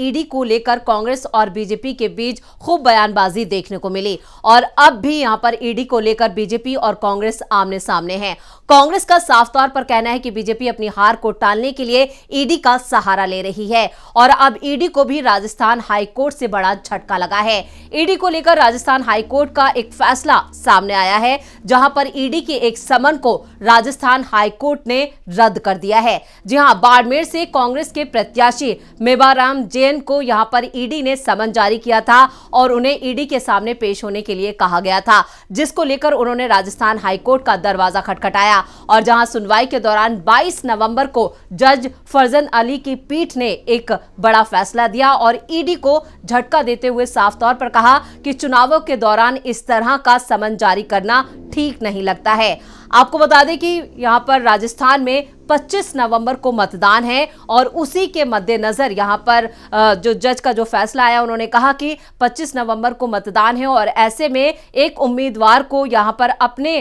ED को लेकर कांग्रेस और बीजेपी के बीच खूब बयानबाजी देखने को मिली और अब भी यहां पर ईडी को लेकर बीजेपी और कांग्रेस आमने सामने हैं कांग्रेस का साफ तौर पर कहना है कि बीजेपी अपनी हार को टालने के लिए ईडी का सहारा ले रही है और अब ईडी को भी राजस्थान हाईकोर्ट से बड़ा झटका लगा है ईडी को लेकर राजस्थान हाईकोर्ट का एक फैसला सामने आया है जहां पर ईडी के एक समन को राजस्थान हाईकोर्ट ने रद्द कर दिया है जी हाँ बाड़मेर से कांग्रेस के प्रत्याशी मेवाराम जे एन को यहां पर ईडी ने समन जारी किया था और उन्हें ईडी के सामने पेश होने के लिए कहा गया था जिसको लेकर उन्होंने राजस्थान हाईकोर्ट का दरवाजा खटखटाया और जहां सुनवाई के दौरान 22 नवंबर को जज फरजन अली की पीठ ने एक बड़ा फैसला दिया और ईडी को झटका देते हुए साफ तौर पर कहा कि चुनावों के दौरान इस तरह का समन जारी करना ठीक नहीं लगता है आपको बता दें कि यहाँ पर राजस्थान में 25 नवंबर को मतदान है और उसी के मद्देनजर यहां पर जो जज का जो फैसला आया उन्होंने कहा कि 25 नवंबर को मतदान है और ऐसे में एक उम्मीदवार को यहां पर अपने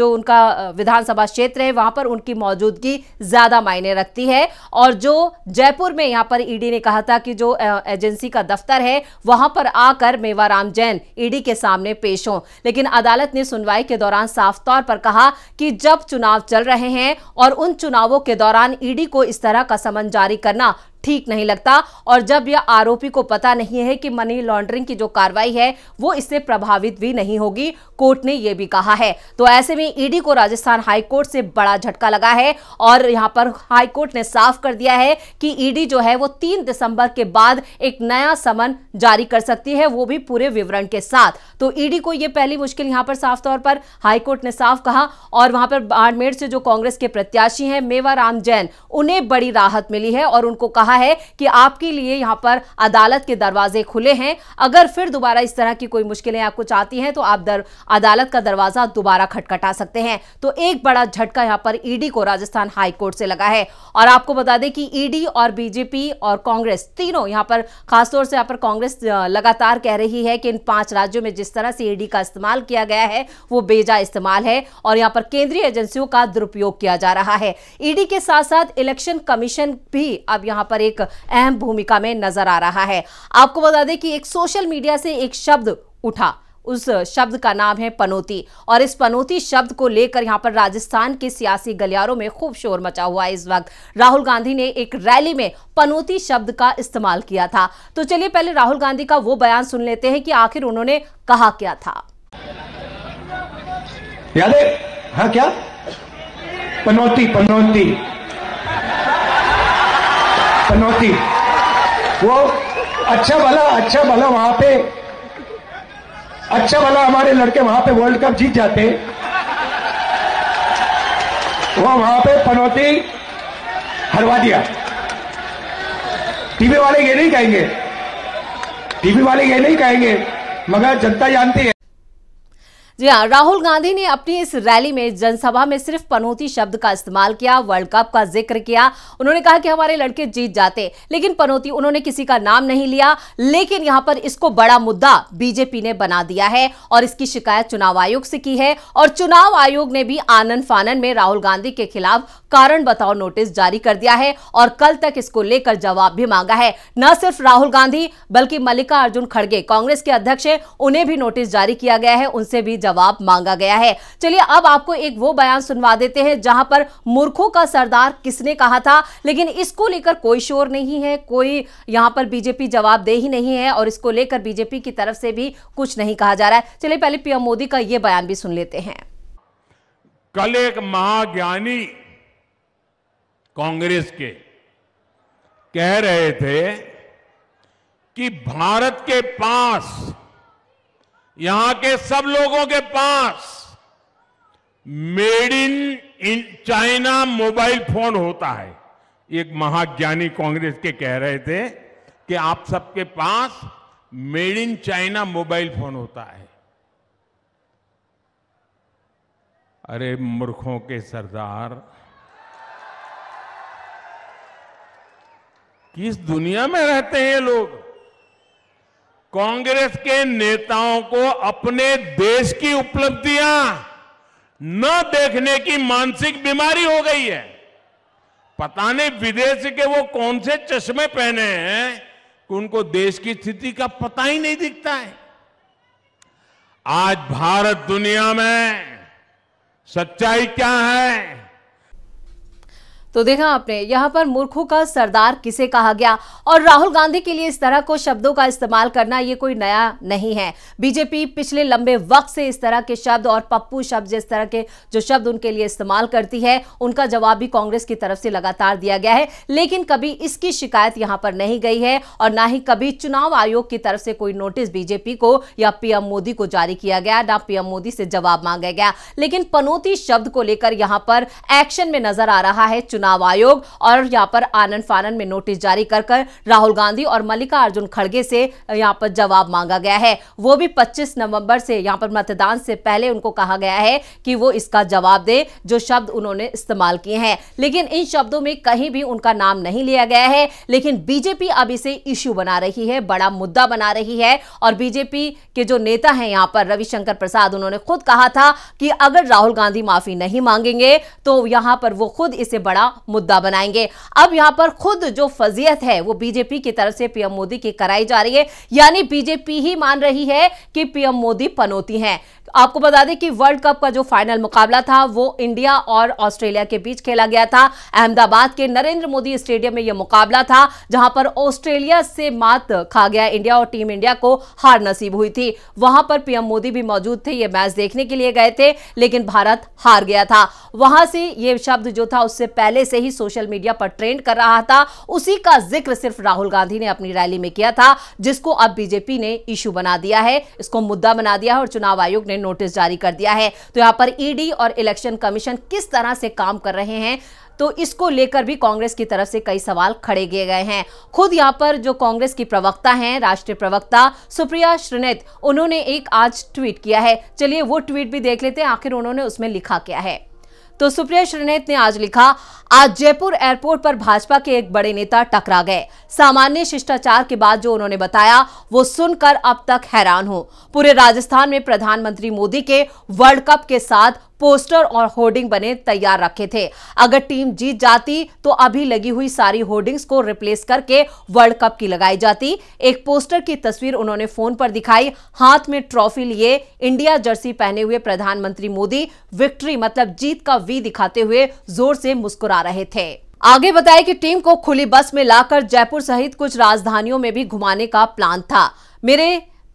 जो उनका विधानसभा क्षेत्र है वहां पर उनकी मौजूदगी ज्यादा मायने रखती है और जो जयपुर में यहां पर ईडी ने कहा था कि जो एजेंसी का दफ्तर है वहां पर आकर मेवाराम जैन ईडी के सामने पेश हों लेकिन अदालत ने सुनवाई के दौरान साफ तौर पर कहा कि जब चुनाव चल रहे हैं और उन चुनाव चुनावों के दौरान ईडी को इस तरह का समन जारी करना ठीक नहीं लगता और जब यह आरोपी को पता नहीं है कि मनी लॉन्ड्रिंग की जो कार्रवाई है वो इससे प्रभावित भी नहीं होगी कोर्ट ने यह भी कहा है तो ऐसे में ईडी को राजस्थान हाईकोर्ट से बड़ा झटका लगा है और यहां पर हाईकोर्ट ने साफ कर दिया है कि ईडी जो है वो तीन दिसंबर के बाद एक नया समन जारी कर सकती है वो भी पूरे विवरण के साथ तो ईडी को यह पहली मुश्किल यहां पर साफ तौर पर हाईकोर्ट ने साफ कहा और वहां पर बाड़मेर से जो कांग्रेस के प्रत्याशी हैं मेवा राम जैन उन्हें बड़ी राहत मिली है और उनको कहा कहा है कि आपके लिए यहां पर अदालत के दरवाजे खुले हैं अगर फिर दोबारा इस तरह की कोई मुश्किलें आपको चाहती हैं तो आप दर, अदालत का दरवाजा दोबारा खटखटा सकते हैं तो एक बड़ा झटका यहां पर ईडी को राजस्थान हाईकोर्ट से लगा है और आपको बता दें कि ईडी और बीजेपी और कांग्रेस तीनों यहां पर खासतौर से यहां पर कांग्रेस लगातार कह रही है कि इन पांच राज्यों में जिस तरह से ईडी का इस्तेमाल किया गया है वो बेजा इस्तेमाल है और यहां पर केंद्रीय एजेंसियों का दुरुपयोग किया जा रहा है ईडी के साथ साथ इलेक्शन कमीशन भी अब यहां पर पर एक अहम भूमिका में नजर आ रहा है आपको बता दें कि एक सोशल मीडिया से एक शब्द उठा उस शब्द का नाम है पनौती और इस पनौती शब्द को लेकर यहां पर राजस्थान के सियासी गलियारों में खूब शोर मचा हुआ है इस वक्त राहुल गांधी ने एक रैली में पनौती शब्द का इस्तेमाल किया था तो चलिए पहले राहुल गांधी का वो बयान सुन लेते हैं कि आखिर उन्होंने कहा क्या था याद है हाँ क्या पनौती पनौती पनौती वो अच्छा भला अच्छा भला वहां पे अच्छा भला हमारे लड़के वहां पे वर्ल्ड कप जीत जाते वो वहां पे पनौती हरवा दिया टीवी वाले ये नहीं कहेंगे टीवी वाले ये नहीं कहेंगे मगर जनता जानती है जी हाँ राहुल गांधी ने अपनी इस रैली में जनसभा में सिर्फ पनौती शब्द का इस्तेमाल किया वर्ल्ड कप का जिक्र किया उन्होंने कहा कि हमारे लड़के जीत जाते लेकिन पनौती उन्होंने किसी का नाम नहीं लिया लेकिन यहाँ पर इसको बड़ा मुद्दा बीजेपी ने बना दिया है और इसकी शिकायत चुनाव आयोग से की है और चुनाव आयोग ने भी आनंद फानन में राहुल गांधी के खिलाफ कारण बताओ नोटिस जारी कर दिया है और कल तक इसको लेकर जवाब भी मांगा है न सिर्फ राहुल गांधी बल्कि मल्लिका अर्जुन खड़गे कांग्रेस के अध्यक्ष हैं उन्हें भी नोटिस जारी किया गया है उनसे भी जवाब मांगा गया है चलिए अब आपको एक वो बयान सुनवा देते हैं जहां पर मूर्खों का सरदार किसने कहा था लेकिन इसको लेकर कोई शोर नहीं है कोई यहां पर बीजेपी जवाब दे ही नहीं है और इसको लेकर बीजेपी की तरफ से भी कुछ नहीं कहा जा रहा है चलिए पहले पीएम मोदी का यह बयान भी सुन लेते हैं कल एक महाज्ञानी कांग्रेस के कह रहे थे कि भारत के पास यहां के सब लोगों के पास made in in China mobile phone होता है एक महाज्ञानी कांग्रेस के कह रहे थे कि आप सबके पास made in China mobile phone होता है अरे मूर्खों के सरदार किस दुनिया में रहते हैं ये लोग कांग्रेस के नेताओं को अपने देश की उपलब्धियां न देखने की मानसिक बीमारी हो गई है पता नहीं विदेश के वो कौन से चश्मे पहने हैं कि उनको देश की स्थिति का पता ही नहीं दिखता है आज भारत दुनिया में सच्चाई क्या है तो देखा आपने यहाँ पर मूर्खों का सरदार किसे कहा गया और राहुल गांधी के लिए इस तरह को शब्दों का इस्तेमाल करना ये कोई नया नहीं है बीजेपी पिछले लंबे वक्त से इस तरह के शब्द और पप्पू शब्द जिस तरह के जो शब्द उनके लिए इस्तेमाल करती है उनका जवाब भी कांग्रेस की तरफ से लगातार दिया गया है लेकिन कभी इसकी शिकायत यहाँ पर नहीं गई है और ना ही कभी चुनाव आयोग की तरफ से कोई नोटिस बीजेपी को या पीएम मोदी को जारी किया गया ना पीएम मोदी से जवाब मांगा गया लेकिन पनौती शब्द को लेकर यहाँ पर एक्शन में नजर आ रहा है चुनाव आयोग और यहाँ पर आनंद फानन में नोटिस जारी कर राहुल गांधी और मल्लिका अर्जुन खड़गे से यहाँ पर जवाब मांगा गया है वो भी 25 नवंबर से यहाँ पर मतदान से पहले उनको कहा गया है कि वो इसका जवाब दे जो शब्द उन्होंने इस्तेमाल किए हैं लेकिन इन शब्दों में कहीं भी उनका नाम नहीं लिया गया है लेकिन बीजेपी अब इसे इश्यू बना रही है बड़ा मुद्दा बना रही है और बीजेपी के जो नेता हैं यहाँ पर रविशंकर प्रसाद उन्होंने खुद कहा था कि अगर राहुल गांधी माफी नहीं मांगेंगे तो यहां पर वो खुद इसे बड़ा मुद्दा बनाएंगे अब यहां पर खुद जो फजीयत है वो बीजेपी की तरफ से पीएम मोदी की कराई जा रही है यानी बीजेपी ही मान रही है कि पीएम मोदी पनौती हैं आपको बता दें कि वर्ल्ड कप का जो फाइनल मुकाबला था वो इंडिया और ऑस्ट्रेलिया के बीच खेला गया था अहमदाबाद के नरेंद्र मोदी स्टेडियम में यह मुकाबला था जहां पर ऑस्ट्रेलिया से मात खा गया इंडिया और टीम इंडिया को हार नसीब हुई थी वहां पर पीएम मोदी भी मौजूद थे ये मैच देखने के लिए गए थे लेकिन भारत हार गया था वहां से ये शब्द जो था उससे पहले पहले से ही सोशल मीडिया पर ट्रेंड कर रहा था उसी का जिक्र सिर्फ राहुल गांधी ने अपनी रैली में किया था जिसको अब बीजेपी ने इश्यू बना दिया है इसको मुद्दा बना दिया है और चुनाव आयोग ने नोटिस जारी कर दिया है तो यहां पर ईडी और इलेक्शन कमीशन किस तरह से काम कर रहे हैं तो इसको लेकर भी कांग्रेस की तरफ से कई सवाल खड़े किए गए हैं खुद यहाँ पर जो कांग्रेस की प्रवक्ता हैं राष्ट्रीय प्रवक्ता सुप्रिया श्रीनेत उन्होंने एक आज ट्वीट किया है चलिए वो ट्वीट भी देख लेते हैं आखिर उन्होंने उसमें लिखा क्या है तो सुप्रिया श्रीनेत ने आज लिखा आज जयपुर एयरपोर्ट पर भाजपा के एक बड़े नेता टकरा गए सामान्य शिष्टाचार के बाद जो उन्होंने बताया वो सुनकर अब तक हैरान हूं पूरे राजस्थान में प्रधानमंत्री मोदी के वर्ल्ड कप के साथ पोस्टर और होर्डिंग बने तैयार रखे थे अगर टीम जीत जाती तो अभी लगी हुई सारी होर्डिंग्स को रिप्लेस करके वर्ल्ड कप की लगाई जाती एक पोस्टर की तस्वीर उन्होंने फोन पर दिखाई हाथ में ट्रॉफी लिए इंडिया जर्सी पहने हुए प्रधानमंत्री मोदी विक्ट्री मतलब जीत का वी दिखाते हुए जोर से मुस्कुरा रहे थे आगे बताया कि टीम को खुली बस में लाकर जयपुर सहित कुछ राजधानियों में भी घुमाने का प्लान था मेरे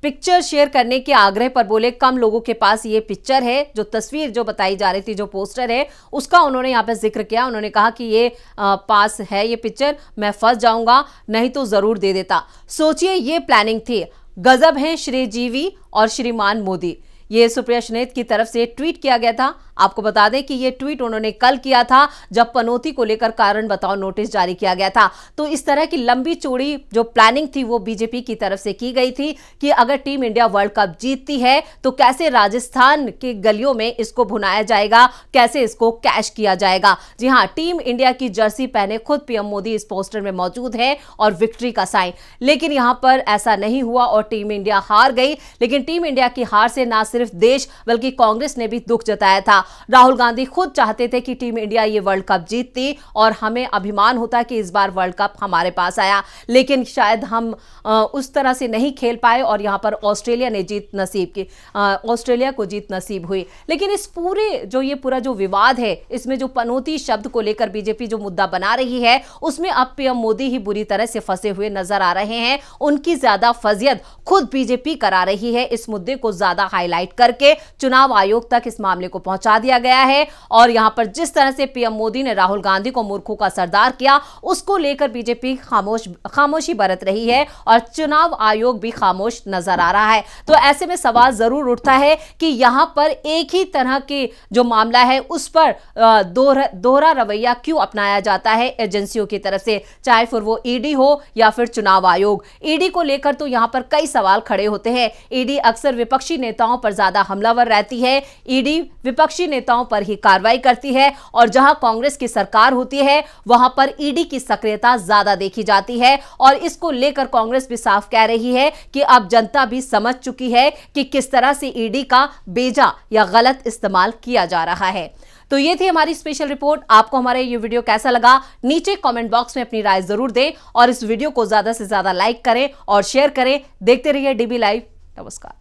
पिक्चर शेयर करने के आग्रह पर बोले कम लोगों के पास ये पिक्चर है जो तस्वीर जो बताई जा रही थी जो पोस्टर है उसका उन्होंने यहाँ पे जिक्र किया उन्होंने कहा कि ये आ, पास है ये पिक्चर मैं फंस जाऊंगा नहीं तो ज़रूर दे देता सोचिए ये प्लानिंग थी गजब है श्रीजीवी और श्रीमान मोदी ये सुप्रिया सुनेत की तरफ से ट्वीट किया गया था आपको बता दें कि ये ट्वीट उन्होंने कल किया था जब पनौती को लेकर कारण बताओ नोटिस जारी किया गया था तो इस तरह की लंबी चोड़ी जो प्लानिंग थी वो बीजेपी की तरफ से की गई थी कि अगर टीम इंडिया वर्ल्ड कप जीतती है तो कैसे राजस्थान की गलियों में इसको भुनाया जाएगा कैसे इसको कैश किया जाएगा जी हाँ टीम इंडिया की जर्सी पहने खुद पीएम मोदी इस पोस्टर में मौजूद है और विक्ट्री का साइन लेकिन यहां पर ऐसा नहीं हुआ और टीम इंडिया हार गई लेकिन टीम इंडिया की हार से ना सिर्फ देश बल्कि कांग्रेस ने भी दुख जताया था राहुल गांधी खुद चाहते थे कि टीम इंडिया ये वर्ल्ड कप जीतती और हमें अभिमान होता कि इस बार वर्ल्ड कप हमारे पास आया लेकिन शायद हम उस तरह से नहीं खेल पाए और यहाँ पर ऑस्ट्रेलिया ने जीत नसीब की ऑस्ट्रेलिया को जीत नसीब हुई लेकिन इस पूरे जो ये पूरा जो विवाद है इसमें जो पनौती शब्द को लेकर बीजेपी जो मुद्दा बना रही है उसमें अब पीएम मोदी ही बुरी तरह से फंसे हुए नजर आ रहे हैं उनकी ज्यादा फजियत खुद बीजेपी करा रही है इस मुद्दे को ज्यादा हाईलाइट करके चुनाव आयोग तक इस मामले को पहुंचा लगा दिया गया है और यहां पर जिस तरह से पीएम मोदी ने राहुल गांधी को मूर्खों का सरदार किया उसको लेकर बीजेपी खामोश खामोशी बरत रही है और चुनाव आयोग भी खामोश नजर आ रहा है तो ऐसे में सवाल जरूर उठता है कि यहां पर एक ही तरह के जो मामला है उस पर दोहरा दोहरा रवैया क्यों अपनाया जाता है एजेंसियों की तरफ से चाहे फिर वो ईडी हो या फिर चुनाव आयोग ईडी को लेकर तो यहां पर कई सवाल खड़े होते हैं ईडी अक्सर विपक्षी नेताओं पर ज्यादा हमलावर रहती है ईडी विपक्षी विपक्षी नेताओं पर ही कार्रवाई करती है और जहां कांग्रेस की सरकार होती है वहां पर ईडी की सक्रियता ज्यादा देखी जाती है और इसको लेकर कांग्रेस भी साफ कह रही है कि अब जनता भी समझ चुकी है कि किस तरह से ईडी का बेजा या गलत इस्तेमाल किया जा रहा है तो ये थी हमारी स्पेशल रिपोर्ट आपको हमारे ये वीडियो कैसा लगा नीचे कमेंट बॉक्स में अपनी राय जरूर दें और इस वीडियो को ज्यादा से ज्यादा लाइक करें और शेयर करें देखते रहिए डीबी लाइव नमस्कार